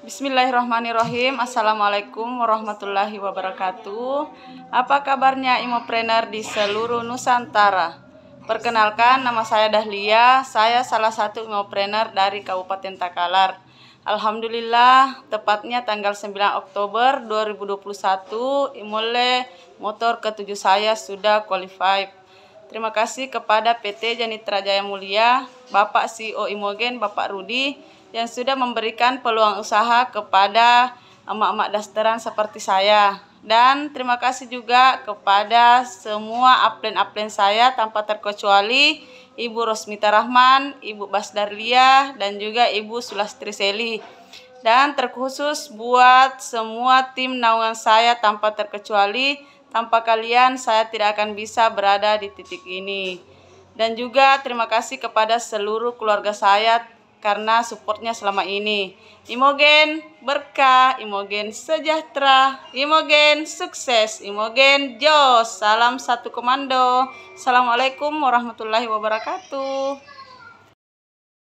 Bismillahirrahmanirrahim Assalamualaikum warahmatullahi wabarakatuh Apa kabarnya Imopreneur di seluruh Nusantara? Perkenalkan, nama saya Dahlia Saya salah satu Imopreneur dari Kabupaten Takalar Alhamdulillah, tepatnya tanggal 9 Oktober 2021 Imole motor ketujuh saya sudah qualified Terima kasih kepada PT Janitra Jaya Mulia, Bapak CEO Imogen, Bapak Rudi, yang sudah memberikan peluang usaha kepada emak-emak dasteran seperti saya. Dan terima kasih juga kepada semua upline-upline saya tanpa terkecuali Ibu Rosmita Rahman, Ibu Basdarlia, dan juga Ibu Sulastri Seli. Dan terkhusus buat semua tim naungan saya tanpa terkecuali tanpa kalian saya tidak akan bisa berada di titik ini. Dan juga terima kasih kepada seluruh keluarga saya karena supportnya selama ini. Imogen berkah, Imogen sejahtera, Imogen sukses, Imogen jos. Salam satu komando. Assalamualaikum warahmatullahi wabarakatuh.